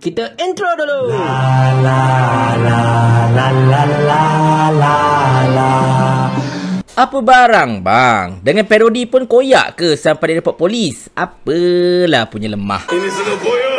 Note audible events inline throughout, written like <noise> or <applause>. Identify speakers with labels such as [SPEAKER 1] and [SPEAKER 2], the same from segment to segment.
[SPEAKER 1] Kita intro dulu. La la la la la la la. Apa barang bang? Dengan parodi pun koyak ke sampai dia dapat polis? Apalah punya lemah. Ini sudah boyo.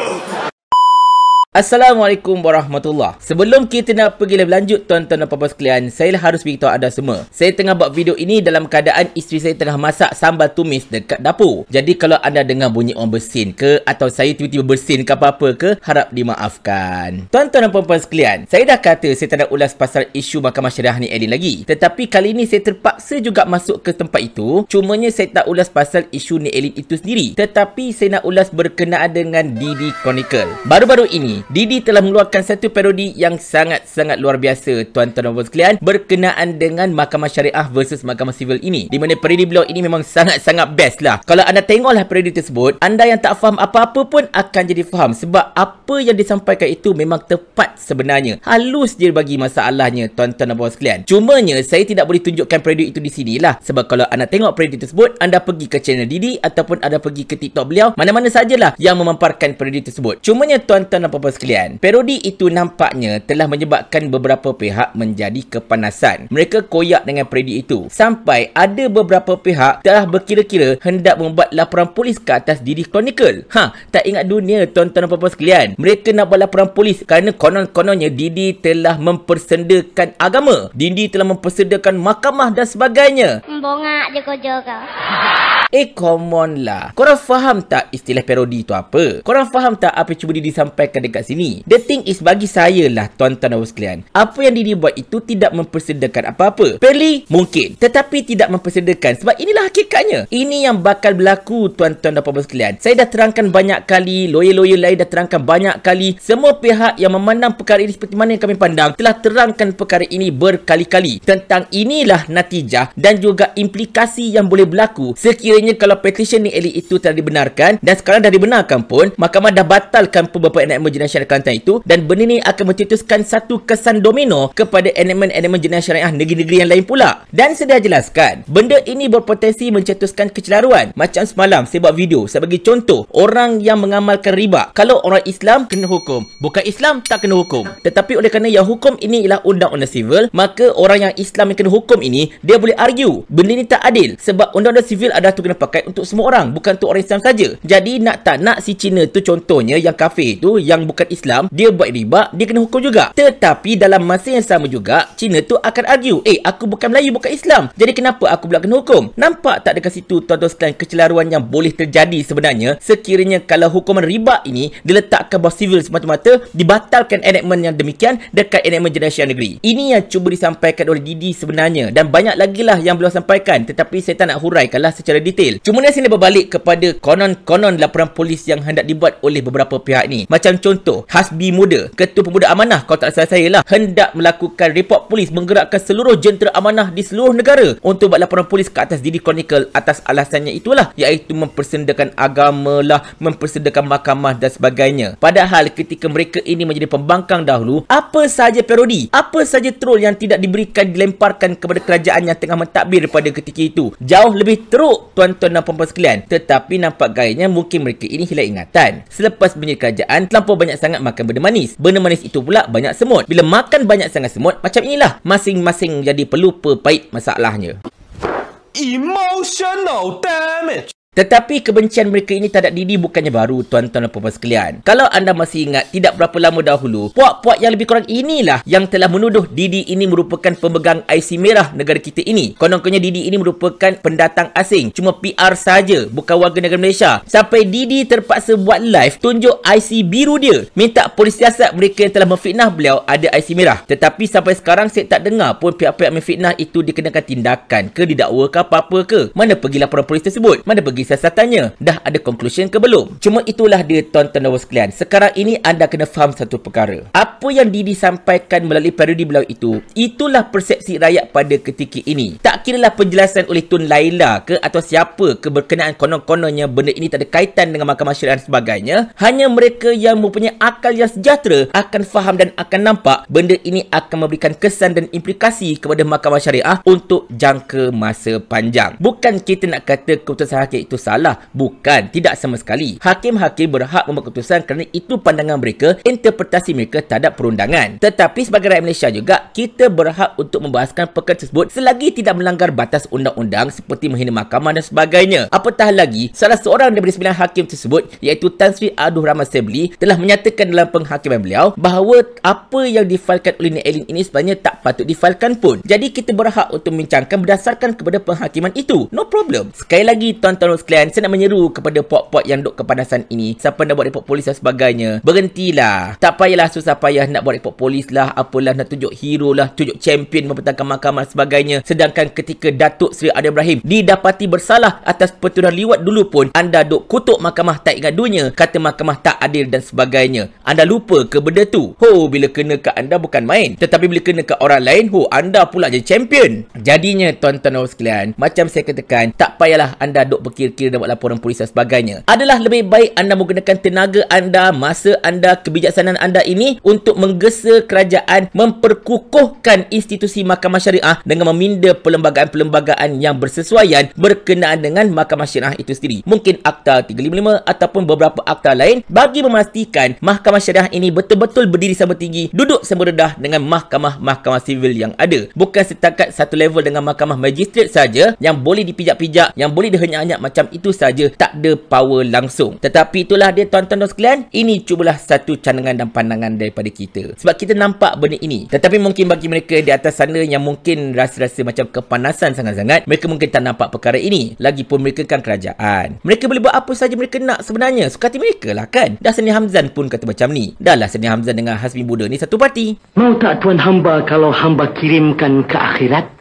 [SPEAKER 1] Assalamualaikum warahmatullahi Sebelum kita nak pergi lebih lanjut tuan-tuan dan puan-puan sekalian Saya lah harus beritahu anda semua Saya tengah buat video ini dalam keadaan isteri saya tengah masak sambal tumis dekat dapur Jadi kalau anda dengar bunyi orang bersin ke Atau saya tiba-tiba bersin ke apa-apa ke Harap dimaafkan Tuan-tuan dan puan-puan sekalian Saya dah kata saya tak nak ulas pasal isu mahkamah syariah ni Elin lagi Tetapi kali ini saya terpaksa juga masuk ke tempat itu Cumanya saya tak ulas pasal isu ni Elin itu sendiri Tetapi saya nak ulas berkenaan dengan Didi Chronicle Baru-baru ini Didi telah mengeluarkan satu parodi yang sangat-sangat luar biasa tuan-tuan dan puan sekalian berkenaan dengan Mahkamah Syariah versus Mahkamah Sivil ini. Di mana parodi beliau ini memang sangat-sangat best lah. Kalau anda tengoklah parodi tersebut, anda yang tak faham apa-apa pun akan jadi faham sebab apa yang disampaikan itu memang tepat sebenarnya. Halus dia bagi masalahnya tuan-tuan dan puan sekalian. Cumanya saya tidak boleh tunjukkan parodi itu di sini lah, sebab kalau anda tengok parodi tersebut, anda pergi ke channel Didi ataupun anda pergi ke TikTok beliau, mana-mana sajalah yang memamparkan parodi tersebut. Cumanya tuan-tuan dan sekalian. Parodi itu nampaknya telah menyebabkan beberapa pihak menjadi kepanasan. Mereka koyak dengan parodi itu. Sampai ada beberapa pihak telah berkira-kira hendak membuat laporan polis ke atas diri Chronicle. Ha, tak ingat dunia tuan-tuan dan puan sekalian. Mereka nak buat laporan polis kerana konon-kononnya Didi telah mempersendakan agama. Didi telah mempersendakan mahkamah dan sebagainya. Bongak je kau. <laughs> Eh come on lah. Korang faham tak istilah parodi tu apa? Korang faham tak apa cuba Didi sampaikan dekat sini? The thing is bagi saya lah tuan-tuan dan sekalian. Apa yang Didi buat itu tidak mempersedekan apa-apa. Perli mungkin. Tetapi tidak mempersedekan sebab inilah hakikatnya. Ini yang bakal berlaku tuan-tuan dan puan-puan sekalian. Saya dah terangkan banyak kali. Lawyer-lawyer lain dah terangkan banyak kali. Semua pihak yang memandang perkara ini seperti mana yang kami pandang telah terangkan perkara ini berkali-kali. Tentang inilah natijah dan juga implikasi yang boleh berlaku sekiranya sekiranya kalau petition ni elit itu telah dibenarkan dan sekarang dah dibenarkan pun mahkamah dah batalkan beberapa enakmen jenayah syariah Kelantan itu dan benda ni akan mencetuskan satu kesan domino kepada enakmen-enakmen jenayah syariah negeri-negeri yang lain pula dan sedia jelaskan benda ini berpotensi mencetuskan kecelaruan macam semalam saya buat video saya bagi contoh orang yang mengamalkan riba kalau orang Islam kena hukum bukan Islam tak kena hukum tetapi oleh kerana yang hukum ini ialah undang-undang civil maka orang yang Islam yang kena hukum ini dia boleh argue benda ini tak adil sebab undang-undang sivil adalah kena pakai untuk semua orang bukan untuk orang Islam saja jadi nak tak nak si Cina tu contohnya yang kafir tu yang bukan Islam dia buat riba dia kena hukum juga tetapi dalam masa yang sama juga Cina tu akan argue eh aku bukan Melayu bukan Islam jadi kenapa aku pula kena hukum nampak tak dekat situ tuan-tuan sekalian kecelaruan yang boleh terjadi sebenarnya sekiranya kalau hukuman riba ini diletakkan bawah civil semata-mata dibatalkan enactment yang demikian dekat enactment generasi negeri ini yang cuba disampaikan oleh Didi sebenarnya dan banyak lagi lah yang beliau sampaikan tetapi saya tak nak huraikan secara detail detail. Cuma dia sini berbalik kepada konon-konon laporan polis yang hendak dibuat oleh beberapa pihak ni. Macam contoh, Hasbi Muda, Ketua Pemuda Amanah, kalau tak salah saya lah, hendak melakukan report polis menggerakkan seluruh jentera amanah di seluruh negara untuk buat laporan polis ke atas diri Chronicle atas alasannya itulah, iaitu mempersendakan agama lah, mempersendakan mahkamah dan sebagainya. Padahal ketika mereka ini menjadi pembangkang dahulu, apa sahaja parodi, apa sahaja troll yang tidak diberikan dilemparkan kepada kerajaan yang tengah mentadbir pada ketika itu. Jauh lebih teruk, Tuan tuan-tuan dan puan-puan sekalian. Tetapi nampak gayanya mungkin mereka ini hilang ingatan. Selepas menyerah kerajaan, terlampau banyak sangat makan benda manis. Benda manis itu pula banyak semut. Bila makan banyak sangat semut, macam inilah. Masing-masing jadi pelupa pahit masalahnya. Emotional damage. Tetapi kebencian mereka ini terhadap Didi bukannya baru tuan-tuan dan puan-puan sekalian. Kalau anda masih ingat tidak berapa lama dahulu, puak-puak yang lebih kurang inilah yang telah menuduh Didi ini merupakan pemegang IC merah negara kita ini. Konon-kononnya Didi ini merupakan pendatang asing, cuma PR saja, bukan warga negara Malaysia. Sampai Didi terpaksa buat live tunjuk IC biru dia, minta polis siasat mereka yang telah memfitnah beliau ada IC merah. Tetapi sampai sekarang saya tak dengar pun pihak-pihak memfitnah itu dikenakan tindakan ke didakwa ke apa-apa ke. Mana pergi laporan polis tersebut? Mana pergi siasatannya. Dah ada conclusion ke belum? Cuma itulah dia tuan-tuan dan sekalian. Sekarang ini anda kena faham satu perkara. Apa yang Didi sampaikan melalui parodi beliau itu, itulah persepsi rakyat pada ketika ini. Tak kira lah penjelasan oleh Tun Laila ke atau siapa ke berkenaan konon-kononnya benda ini tak ada kaitan dengan mahkamah syariah dan sebagainya. Hanya mereka yang mempunyai akal yang sejahtera akan faham dan akan nampak benda ini akan memberikan kesan dan implikasi kepada mahkamah syariah untuk jangka masa panjang. Bukan kita nak kata keputusan hakim itu betul salah. Bukan, tidak sama sekali. Hakim-hakim berhak membuat keputusan kerana itu pandangan mereka, interpretasi mereka terhadap perundangan. Tetapi sebagai rakyat Malaysia juga, kita berhak untuk membahaskan perkara tersebut selagi tidak melanggar batas undang-undang seperti menghina mahkamah dan sebagainya. Apatah lagi, salah seorang daripada sembilan hakim tersebut iaitu Tan Sri Aduh Rahman Sebli telah menyatakan dalam penghakiman beliau bahawa apa yang difailkan oleh Nek Elin ini sebenarnya tak patut difailkan pun. Jadi kita berhak untuk membincangkan berdasarkan kepada penghakiman itu. No problem. Sekali lagi, tuan-tuan sekalian Saya nak menyeru kepada puak-puak yang duk kepanasan ini Siapa nak buat report polis dan sebagainya Berhentilah Tak payahlah susah payah nak buat report polis lah Apalah nak tunjuk hero lah Tunjuk champion mempertahankan mahkamah sebagainya Sedangkan ketika Datuk Seri Adi Ibrahim Didapati bersalah atas pertuduhan liwat dulu pun Anda duk kutuk mahkamah tak ingat dunia Kata mahkamah tak adil dan sebagainya Anda lupa ke benda tu? Ho, bila kena ke anda bukan main Tetapi bila kena ke orang lain Ho, anda pula je champion Jadinya tuan-tuan sekalian Macam saya katakan Tak payahlah anda duk berkira kira dapat laporan polis dan sebagainya. Adalah lebih baik anda menggunakan tenaga anda, masa anda, kebijaksanaan anda ini untuk menggesa kerajaan memperkukuhkan institusi Mahkamah Syariah dengan meminda perlembagaan-perlembagaan yang bersesuaian berkenaan dengan Mahkamah Syariah itu sendiri. Mungkin Akta 355 ataupun beberapa akta lain bagi memastikan Mahkamah Syariah ini betul-betul berdiri sama tinggi, duduk sama rendah dengan mahkamah-mahkamah sivil yang ada. Bukan setakat satu level dengan mahkamah magistrate saja yang boleh dipijak-pijak, yang boleh dihenyak-henyak macam macam itu saja tak ada power langsung. Tetapi itulah dia tuan-tuan dan sekalian, ini cubalah satu cadangan dan pandangan daripada kita. Sebab kita nampak benda ini. Tetapi mungkin bagi mereka di atas sana yang mungkin rasa-rasa macam kepanasan sangat-sangat, mereka mungkin tak nampak perkara ini. Lagipun mereka kan kerajaan. Mereka boleh buat apa saja mereka nak sebenarnya. Suka hati mereka lah kan. Dah Seni Hamzan pun kata macam ni. Dah lah Seni Hamzan dengan Hasmi Buddha ni satu parti. Mau tak Tuan Hamba kalau hamba kirimkan ke akhirat?